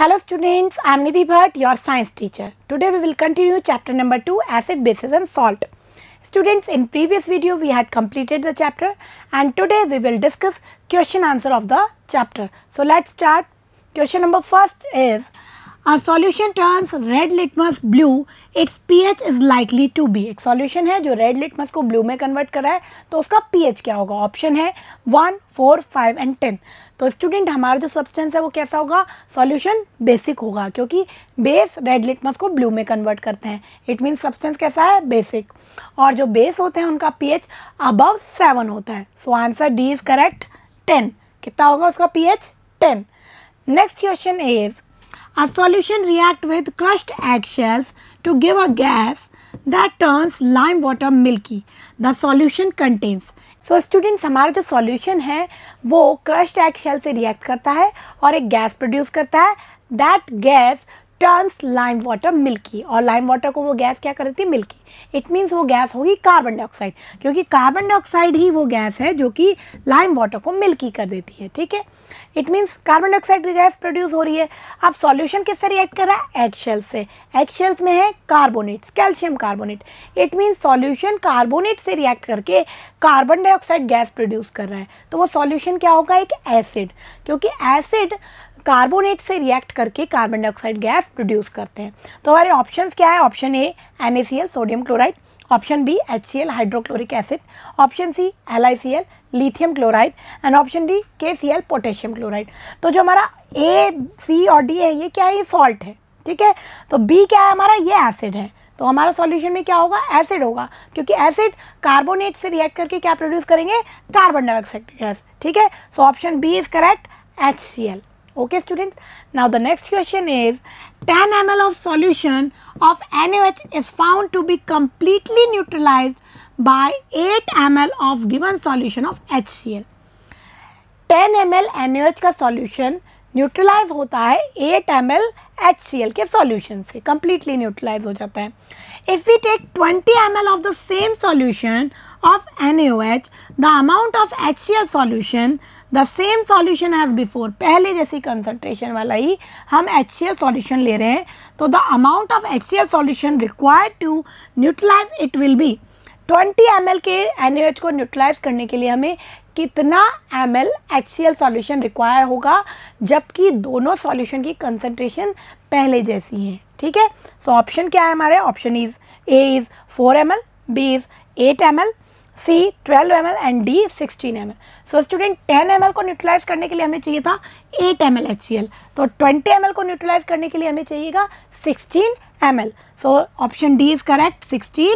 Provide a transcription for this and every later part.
Hello students, I am Nidhi Bhatt, your science teacher. Today we will continue chapter number 2, acid, bases and salt. Students, in previous video we had completed the chapter and today we will discuss question answer of the chapter. So let's start. Question number first is solution solution red litmus blue it's P H is likely to be एक solution है जो red litmus को blue में convert करा है तो उसका H क्या होगा ऑप्शन है one four five and ten तो स्टूडेंट हमारा जो सब्सटेंस है वो कैसा होगा सॉल्यूशन बेसिक होगा क्योंकि बेस रेड लिटमस को ब्लू में कन्वर्ट करते हैं इट मीन्स सब्सटेंस कैसा है बेसिक और जो बेस होते हैं उनका पी एच अबव सेवन होता है so answer D is correct ten कितना होगा उसका P H ten next question is A solution reacts with crushed eggshells to give a gas that turns lime water milky. The solution contains so so, students हमारा जो solution है वो crushed egg shell से react करता है और एक gas produce करता है that gas turns lime water milky और लाइम वाटर को वो गैस क्या कर देती है मिल्की इट मीन्स वो गैस होगी कार्बन डाइऑक्साइड क्योंकि कार्बन डाइऑक्साइड ही वो गैस है जो कि लाइम वाटर को मिल्की कर देती है ठीक है इट मीन्स कार्बन डाइऑक्साइड की गैस प्रोड्यूस हो रही है अब सॉल्यूशन किससे रिएक्ट कर रहा है एग से एग में है carbonates calcium carbonate it means solution carbonate से रिएक्ट करके कार्बन डाइऑक्साइड गैस प्रोड्यूस कर रहा है तो वो सॉल्यूशन क्या होगा एक एसिड क्योंकि एसिड कार्बोनेट से रिएक्ट करके कार्बन डाइऑक्साइड गैस प्रोड्यूस करते हैं तो हमारे ऑप्शंस क्या है option A L sodium chloride option B L hydrochloric acid option C L lithium chloride and option D L potassium chloride तो जो हमारा ए सी और डी है ये क्या है ये सॉल्ट है ठीक है तो बी क्या है हमारा ये एसिड है तो हमारा सॉल्यूशन में क्या होगा एसिड होगा क्योंकि एसिड कार्बोनेट से रिएक्ट करके क्या प्रोड्यूस करेंगे कार्बन डाइऑक्साइड गैस ठीक है so option B is correct H C L Okay students, now the next question is 10 ml of solution of NaOH is found to be completely neutralized by 8 ml of given solution of HCl. 10 ml NaOH का solution neutralise होता है 8 M L के solution से completely neutralise हो जाता है if we take 20 M L of the same solution of N the amount of H C L solution the same solution has before पहले जैसी कंसंट्रेशन वाला ही हम एच सी एल सॉल्यूशन ले रहे हैं तो the amount of H C L solution required to neutralise it will be 20 M के N को न्यूट्रलाइज करने के लिए हमें कितना M L H C L solution require होगा जबकि दोनों सॉल्यूशन की कंसनट्रेशन पहले जैसी है ठीक है सो तो ऑप्शन क्या है हमारे option is A is four M L B is eight M L C 12 M and D 16 M so student 10 M को न्यूट्रलाइज करने के लिए हमें चाहिए था 8 एम एल तो 20 एम को न्यूट्रलाइज करने के लिए हमें चाहिएगा 16 M so option D is correct 16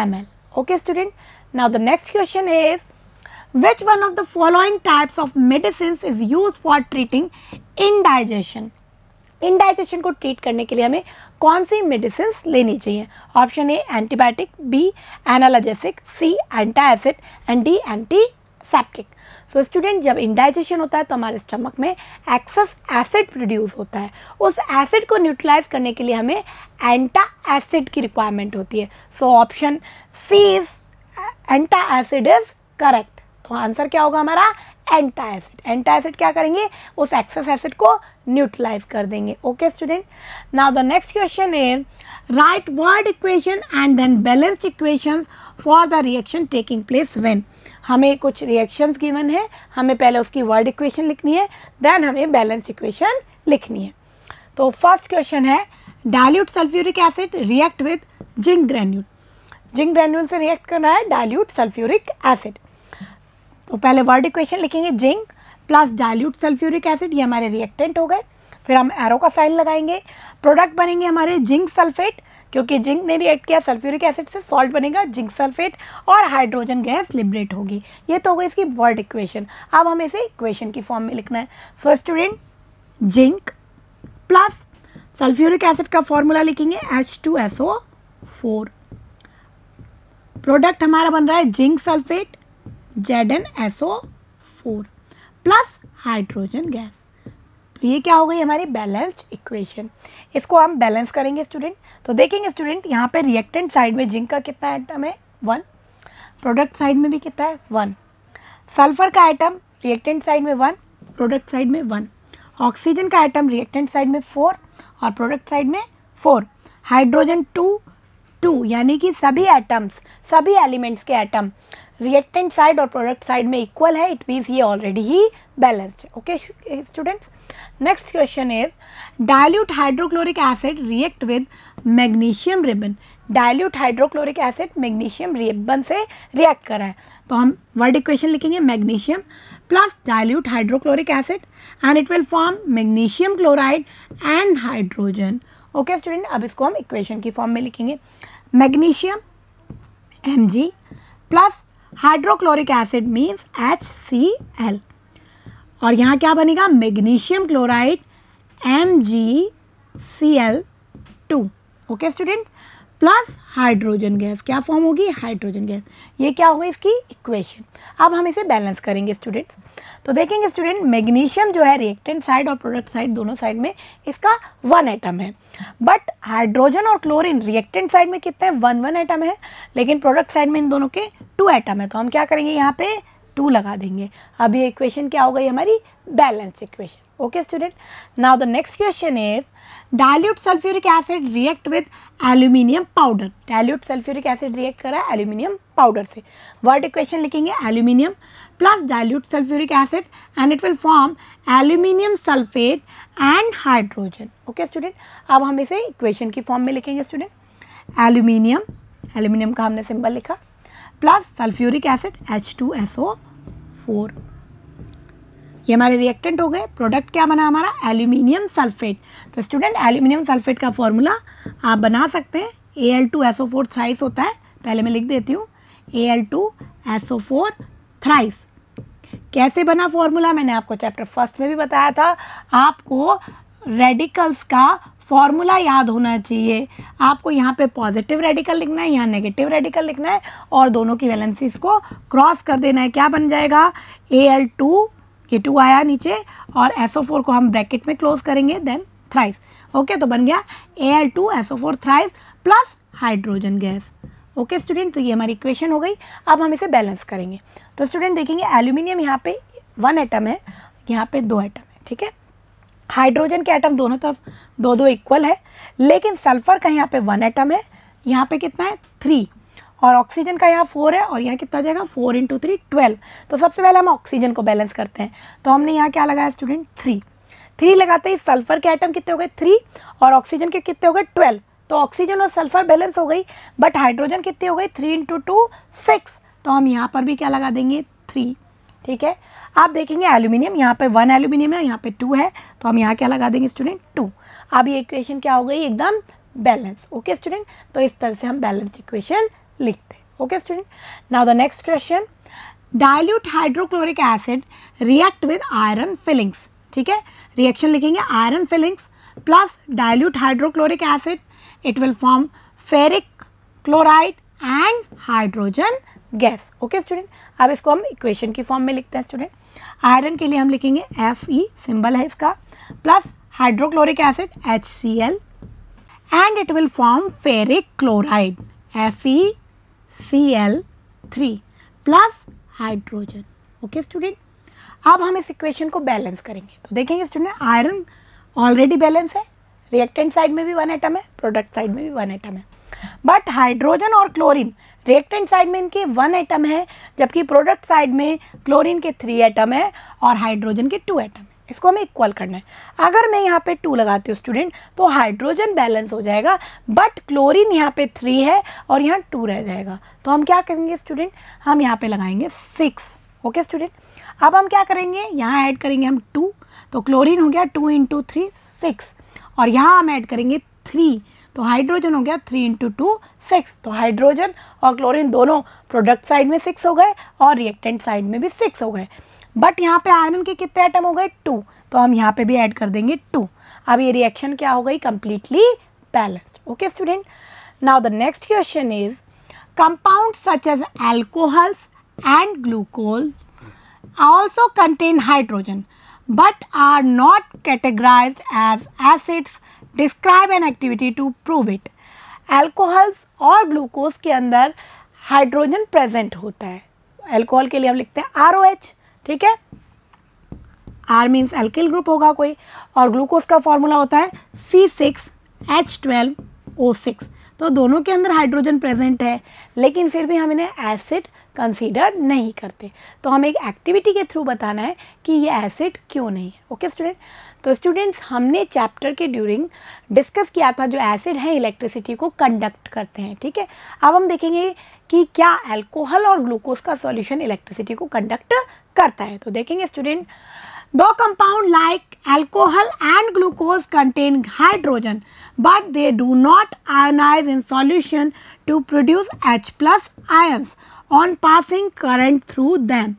M okay student now the next question is one of the following types of medicine is use for treating indigestion indigestion को ट्रीट करने के लिए हमें कौन सी मेडिसिन लेनी चाहिए option A antibiotic B analgesic C antacid and D antiseptic so student जब इंडाइजेशन होता है तो हमारे स्टमक में एक्सेस एसिड प्रोड्यूस होता है उस एसिड को न्यूट्रलाइज करने के लिए हमें एंटा एसिड की रिक्वायरमेंट होती है so option C is antacid is correct तो आंसर क्या होगा हमारा एंटा एसिड एंटा एसिड क्या करेंगे उस एक्सेस एसिड को न्यूट्रलाइज कर देंगे okay student now the next question is write word equation and then balanced equation for the reaction taking place when हमें कुछ रिएक्शंस गिवन है हमें पहले उसकी वर्ड इक्वेशन लिखनी है देन हमें बैलेंस इक्वेशन लिखनी है तो फर्स्ट क्वेश्चन है dilute sulphuric acid react with zinc granule zinc granule से रिएक्ट करना है डायल्यूट सल्फ्यूरिक एसिड तो पहले वर्ड इक्वेशन लिखेंगे zinc plus dilute sulphuric acid ये हमारे रिएक्टेंट हो गए फिर हम एरो का साइन लगाएंगे प्रोडक्ट बनेंगे हमारे जिंक सल्फेट क्योंकि जिंक ने रिएक्ट किया सल्फ्यूरिक एसिड से सॉल्ट बनेगा जिंक सल्फेट और हाइड्रोजन गैस लिबरेट होगी ये तो हो गई इसकी वर्ड इक्वेशन अब हमें इसे इक्वेशन की फॉर्म में लिखना है so student zinc plus sulphuric acid का फॉर्मूला लिखेंगे H two S O four product हमारा बन रहा है zinc sulphate Z N S O four plus hydrogen gas तो ये क्या हो गई हमारी बैलेंस्ड इक्वेशन इसको हम बैलेंस करेंगे स्टूडेंट तो देखेंगे स्टूडेंट यहाँ पे रिएक्टेंट साइड में जिंक का कितना आइटम है वन प्रोडक्ट साइड में भी कितना है वन सल्फर का आइटम रिएक्टेंट साइड में वन प्रोडक्ट साइड में वन ऑक्सीजन का आइटम रिएक्टेंट साइड में फोर और प्रोडक्ट साइड में फोर हाइड्रोजन टू टू यानी कि सभी एटम्स सभी एलिमेंट्स के एटम रिएक्टेंट साइड और प्रोडक्ट साइड में इक्वल है इट मीन्स ये ऑलरेडी ही balanced okay students next question is dilute hydrochloric acid react with magnesium ribbon dilute hydrochloric acid magnesium ribbon से रिएक्ट कर रहा है तो हम वर्ड इक्वेशन लिखेंगे magnesium plus dilute hydrochloric acid and it will form magnesium chloride and hydrogen okay student अब इसको हम इक्वेशन की फॉर्म में लिखेंगे magnesium M G plus hydrochloric acid means H C L और यहाँ क्या बनेगा magnesium chloride M G C L two okay student plus hydrogen gas क्या फॉर्म होगी हाइड्रोजन गैस ये क्या होगा इसकी इक्वेशन अब हम इसे बैलेंस करेंगे स्टूडेंट्स तो देखेंगे स्टूडेंट मैग्नीशियम जो है रिएक्टेंट साइड और प्रोडक्ट साइड दोनों साइड में इसका वन एटम है बट हाइड्रोजन और क्लोरीन रिएक्टेंट साइड में कितने वन वन एटम है लेकिन प्रोडक्ट साइड में इन दोनों के टू एटम है तो हम क्या करेंगे यहाँ पे टू लगा देंगे अब ये इक्वेशन क्या हो गई हमारी balance equation okay student now the next question is dilute sulphuric acid react with aluminium powder dilute sulphuric acid react करा है एल्यूमिनियम पाउडर से वर्ड इक्वेशन लिखेंगे aluminium plus dilute sulphuric acid and it will form aluminium sulphate and hydrogen okay student अब हम इसे equation की form में लिखेंगे स्टूडेंट एल्यूमिनियम एल्यूमिनियम का हमने सिंबल लिखा plus sulphuric acid H two S O four ये हमारे रिएक्टेंट हो गए प्रोडक्ट क्या बना हमारा एल्यूमिनियम सल्फेट तो स्टूडेंट एल्यूमिनियम सल्फेट का फॉर्मूला आप बना सकते हैं A L two S O four thrice होता है पहले मैं लिख देती हूँ A L two S O four thrice कैसे बना फॉर्मूला मैंने आपको चैप्टर फर्स्ट में भी बताया था आपको रेडिकल्स का फॉर्मूला याद होना चाहिए आपको यहाँ पे पॉजिटिव रेडिकल लिखना है यहाँ नेगेटिव रेडिकल लिखना है और दोनों की वैलेंसीज को क्रॉस कर देना है क्या बन जाएगा ए एल टू ये टू आया नीचे और एस ओ फोर को हम ब्रैकेट में क्लोज करेंगे देन थ्राइव ओके तो बन गया A L two S O four thrice plus hydrogen gas okay student तो ये हमारी इक्वेशन हो गई अब हम इसे बैलेंस करेंगे तो स्टूडेंट देखेंगे एल्यूमिनियम यहाँ पे वन एटम है यहाँ पे दो एटम है ठीक है हाइड्रोजन के एटम दोनों तरफ दो दो इक्वल है लेकिन सल्फर का यहाँ पे वन एटम है यहाँ पे कितना है थ्री और ऑक्सीजन का यहाँ फोर है और यहाँ कितना हो जाएगा फोर इंटू थ्री ट्वेल्व तो सबसे पहले हम ऑक्सीजन को बैलेंस करते हैं तो हमने यहाँ क्या लगाया स्टूडेंट थ्री थ्री लगाते ही सल्फर के आइटम कितने हो गए थ्री और ऑक्सीजन के कितने हो गए ट्वेल्व तो ऑक्सीजन और सल्फर बैलेंस हो गई बट हाइड्रोजन कितनी हो गई थ्री इंटू टू सिक्स तो हम यहाँ पर भी क्या लगा देंगे थ्री ठीक है आप देखेंगे एल्यूमिनियम यहाँ पे वन एल्यूमिनियम है यहाँ पे टू है तो हम यहाँ क्या लगा देंगे स्टूडेंट टू अब ये इक्वेशन क्या हो गई एकदम बैलेंस ओके स्टूडेंट तो इस तरह से हम बैलेंस इक्वेशन लिखते हैं okay student now the next question dilute hydrochloric acid react with iron filings ठीक है रिएक्शन लिखेंगे iron filings plus dilute hydrochloric acid it will form ferric chloride and hydrogen gas okay student अब इसको हम equation की form में लिखते हैं स्टूडेंट आयरन के लिए हम लिखेंगे एफ ई सिंबल है इसका plus hydrochloric acid H C L and it will form ferric chloride F E C L three plus hydrogen okay student अब हम इस इक्वेशन को बैलेंस करेंगे तो देखेंगे स्टूडेंट आयरन ऑलरेडी बैलेंस है रिएक्टेंट साइड में भी वन एटम है प्रोडक्ट साइड में भी वन एटम है बट हाइड्रोजन और क्लोरीन रिएक्टेंट साइड में इनके वन एटम है जबकि प्रोडक्ट साइड में क्लोरीन के थ्री एटम है और हाइड्रोजन के टू एटम है इसको हमें इक्वल करना है अगर मैं यहाँ पे टू लगाती हूँ स्टूडेंट तो हाइड्रोजन बैलेंस हो जाएगा बट क्लोरीन यहाँ पे थ्री है और यहाँ टू रह जाएगा तो हम क्या करेंगे स्टूडेंट हम यहाँ पे लगाएंगे सिक्स ओके स्टूडेंट अब हम क्या करेंगे यहाँ ऐड करेंगे हम टू तो क्लोरीन हो गया टू इंटू थ्री सिक्स और यहाँ हम ऐड करेंगे थ्री तो हाइड्रोजन हो गया थ्री इंटू टू सिक्स तो हाइड्रोजन और क्लोरीन दोनों प्रोडक्ट साइड में सिक्स हो गए और रिएक्टेंट साइड में भी सिक्स हो गए बट यहाँ पे आयरन के कितने आइटम हो गए टू तो हम यहाँ पे भी ऐड कर देंगे टू अब ये रिएक्शन क्या हो गई completely balance okay student now the next question is compound such as alcohols and glucose also contain hydrogen but are not categorise as acids describe an activity to prove it alcohols और glucose के अंदर hydrogen present होता है alcohol के लिए हम लिखते हैं आर ओ एच ठीक है आर मीन्स एल्किल ग्रुप होगा कोई और ग्लूकोज का फॉर्मूला होता है C six H twelve O six तो दोनों के अंदर हाइड्रोजन प्रेजेंट है लेकिन फिर भी हम इन्हें एसिड कंसीडर नहीं करते तो हमें एक एक्टिविटी के थ्रू बताना है कि ये एसिड क्यों नहीं है ओके स्टूडेंट तो स्टूडेंट्स हमने चैप्टर के ड्यूरिंग डिस्कस किया था जो एसिड हैं इलेक्ट्रिसिटी को कंडक्ट करते हैं ठीक है अब हम देखेंगे कि क्या अल्कोहल और ग्लूकोज का सॉल्यूशन इलेक्ट्रिसिटी को कंडक्ट करता है तो देखेंगे स्टूडेंट दो compound like alcohol and glucose contain hydrogen but they do not ionise in solution to produce H plus ions on passing current through them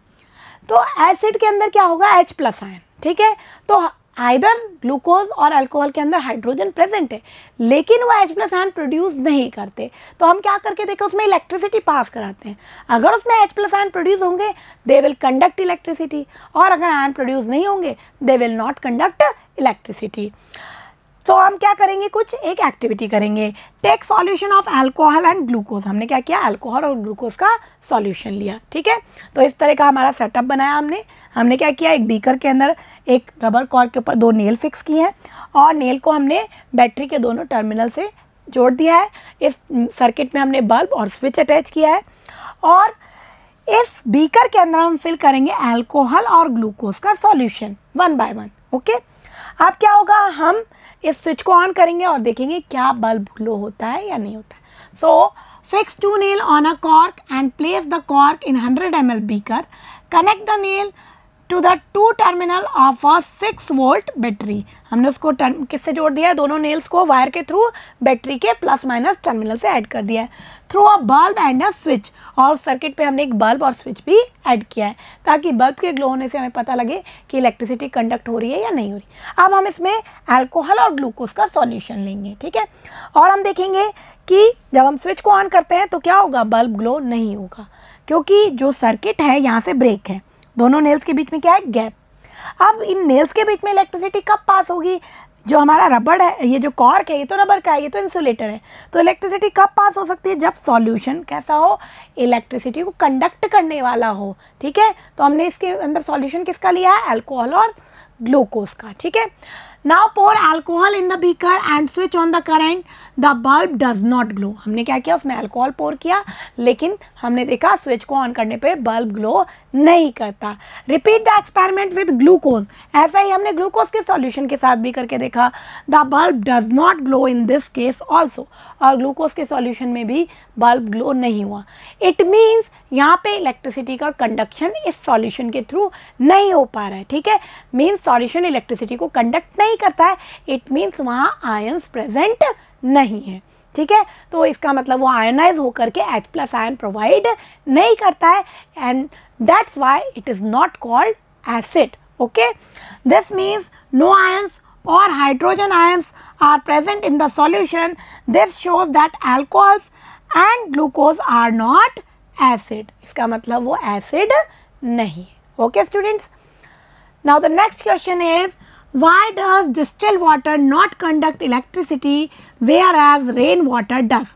तो एसिड के अंदर क्या होगा एच प्लस आयन ठीक है तो आयरन ग्लूकोज और अल्कोहल के अंदर हाइड्रोजन प्रेजेंट है लेकिन वो एच प्लस आयन प्रोड्यूस नहीं करते तो हम क्या करके देखें उसमें इलेक्ट्रिसिटी पास कराते हैं अगर उसमें एच प्लस आयन प्रोड्यूस होंगे दे विल कंडक्ट इलेक्ट्रिसिटी और अगर आयन प्रोड्यूस नहीं होंगे they will not conduct electricity तो हम क्या करेंगे कुछ एक एक्टिविटी करेंगे take solution of alcohol and glucose हमने क्या किया अल्कोहल और ग्लूकोज का सॉल्यूशन लिया ठीक है तो इस तरह का हमारा सेटअप बनाया हमने हमने क्या किया एक बीकर के अंदर एक रबर कॉर के ऊपर दो नेल फिक्स किए हैं और नेल को हमने बैटरी के दोनों टर्मिनल से जोड़ दिया है इस सर्किट में हमने बल्ब और स्विच अटैच किया है और इस बीकर के अंदर हम फिल करेंगे एल्कोहल और ग्लूकोज का solution one by one okay अब क्या होगा हम इस स्विच को ऑन करेंगे और देखेंगे क्या बल्ब ग्लो होता है या नहीं होता है so fix two nail on a cork and place the cork in hundred M L beaker connect the nail to the two terminal of a six volt battery हमने उसको टर्म किससे जोड़ दिया है दोनों नेल्स को वायर के through battery के प्लस माइनस टर्मिनल से ऐड कर दिया है through a bulb and a switch और सर्किट पे हमने एक बल्ब और स्विच भी ऐड किया है ताकि बल्ब के ग्लो होने से हमें पता लगे कि इलेक्ट्रिसिटी कंडक्ट हो रही है या नहीं हो रही अब हम इसमें एल्कोहल और ग्लूकोज का सॉल्यूशन लेंगे ठीक है और हम देखेंगे कि जब हम स्विच को ऑन करते हैं तो क्या होगा बल्ब ग्लो नहीं होगा क्योंकि जो सर्किट है यहाँ से ब्रेक है दोनों नेल्स के बीच में क्या है गैप अब इन नेल्स के बीच में इलेक्ट्रिसिटी कब पास होगी जो हमारा रबड़ है ये जो कॉर्क है ये तो रबड़ का है ये तो इंसुलेटर है तो इलेक्ट्रिसिटी कब पास हो सकती है जब सॉल्यूशन कैसा हो इलेक्ट्रिसिटी को कंडक्ट करने वाला हो ठीक है तो हमने इसके अंदर सॉल्यूशन किसका लिया है अल्कोहल और ग्लूकोज का ठीक है now pour alcohol in the beaker and switch on the current the bulb does not glow हमने क्या किया उसमें एल्कोहल पोर किया लेकिन हमने देखा स्विच को ऑन करने पे बल्ब ग्लो नहीं करता repeat the experiment with glucose ऐसा ही हमने ग्लूकोज के सॉल्यूशन के साथ भी करके देखा the bulb does not glow in this case also और ग्लूकोज के सॉल्यूशन में भी बल्ब ग्लो नहीं हुआ इट मीन्स यहाँ पे इलेक्ट्रिसिटी का कंडक्शन इस सॉल्यूशन के थ्रू नहीं हो पा रहा है ठीक है मीन्स सॉल्यूशन इलेक्ट्रिसिटी को कंडक्ट नहीं करता है इट मीन्स वहाँ आयन्स प्रेजेंट नहीं है ठीक है तो इसका मतलब वो आयोनाइज होकर के एच प्लस आयन प्रोवाइड नहीं करता है and that's why it is not called acid okay this means no ions और hydrogen ions are present in the solution this shows that alcohols and glucose are not acid इसका मतलब वो acid नहीं है okay students now the next question is why does distilled water not conduct as rain water does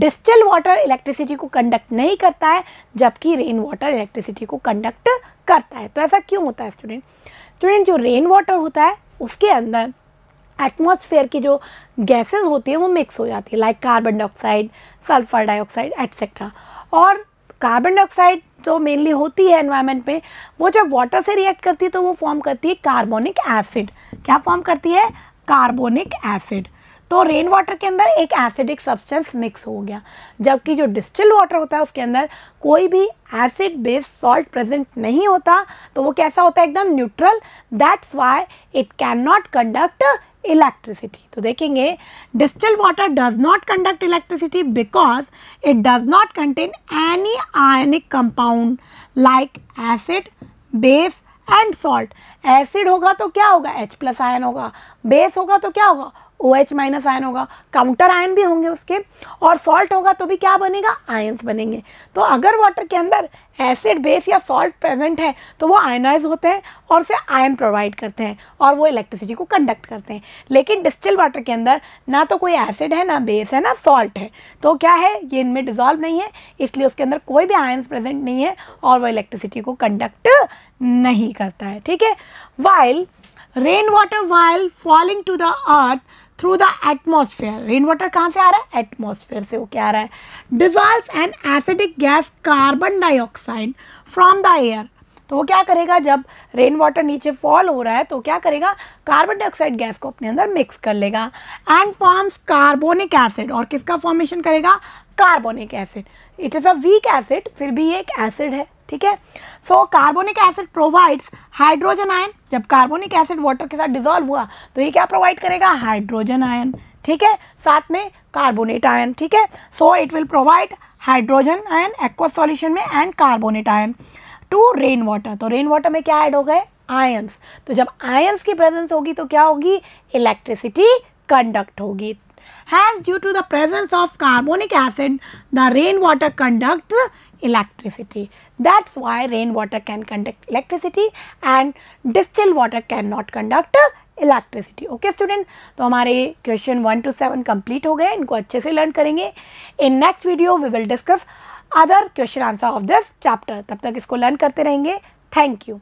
distil water electricity को conduct नहीं करता है जबकि रेन वाटर इलेक्ट्रिसिटी को कंडक्ट करता है तो ऐसा क्यों होता है स्टूडेंट स्टूडेंट जो रेन वाटर होता है उसके अंदर एटमॉस्फेयर की जो गैसेस होती हैं वो मिक्स हो जाती है like carbon dioxide sulphur dioxide etcetera और कार्बन डाइऑक्साइड जो मेनली होती है एनवायरनमेंट में वो जब वाटर से रिएक्ट करती है तो वो फॉर्म करती है कार्बोनिक एसिड क्या फॉर्म करती है कार्बोनिक एसिड तो रेन वाटर के अंदर एक एसिडिक सब्सटेंस मिक्स हो गया जबकि जो डिस्टिल वाटर होता है उसके अंदर कोई भी एसिड बेस सॉल्ट प्रेजेंट नहीं होता तो वो कैसा होता है एकदम neutral that's why it can not conduct electricity. तो देखेंगे distilled water does not conduct electricity because it does not contain any ionic compound like acid, base and salt. Acid होगा तो क्या होगा H प्लस आयन होगा base होगा तो क्या होगा ओ एच माइनस आयन होगा काउंटर आयन भी होंगे उसके और सॉल्ट होगा तो भी क्या बनेगा आयन्स बनेंगे तो अगर वाटर के अंदर एसिड बेस या सॉल्ट प्रेजेंट है तो वो आयनाइज होते हैं और उसे आयन प्रोवाइड करते हैं और वो इलेक्ट्रिसिटी को कंडक्ट करते हैं लेकिन डिस्टिल वाटर के अंदर ना तो कोई एसिड है ना बेस है ना सॉल्ट है तो क्या है ये इनमें डिजॉल्व नहीं है इसलिए उसके अंदर कोई भी आयन्स प्रेजेंट नहीं है और वो इलेक्ट्रिसिटी को कंडक्ट नहीं करता है ठीक है while rain water while falling to the earth through the atmosphere rain water कहाँ से आ रहा है एटमोसफेयर से वो क्या आ रहा है dissolve an acidic gas carbon dioxide from the air तो वो क्या करेगा जब रेन वाटर नीचे फॉल हो रहा है तो क्या करेगा कार्बन डाइऑक्साइड गैस को अपने अंदर मिक्स कर लेगा एंड फॉर्म्स कार्बोनिक एसिड और किसका फॉर्मेशन करेगा carbonic acid it is a weak acid फिर भी ये एक एसिड है ठीक है so carbonic acid provides hydrogen ion जब कार्बोनिक एसिड वाटर के साथ डिजोल्व हुआ तो ये क्या प्रोवाइड करेगा हाइड्रोजन आयन ठीक है साथ में कार्बोनेट आयन ठीक है so it will provide hydrogen ion aqua में and carbonate ion to rain water तो रेन वाटर में क्या ऐड हो गए आयंस तो जब आयंस की प्रेजेंस होगी तो क्या होगी इलेक्ट्रिसिटी कंडक्ट होगी has due to the presence of carbonic acid the rain water conduct electricity. That's why rainwater can conduct electricity and distilled water cannot conduct electricity okay student तो हमारे question one two seven complete हो गए इनको अच्छे से learn करेंगे in next video we will discuss other question answer of this chapter तब तक इसको लर्न करते रहेंगे थैंक यू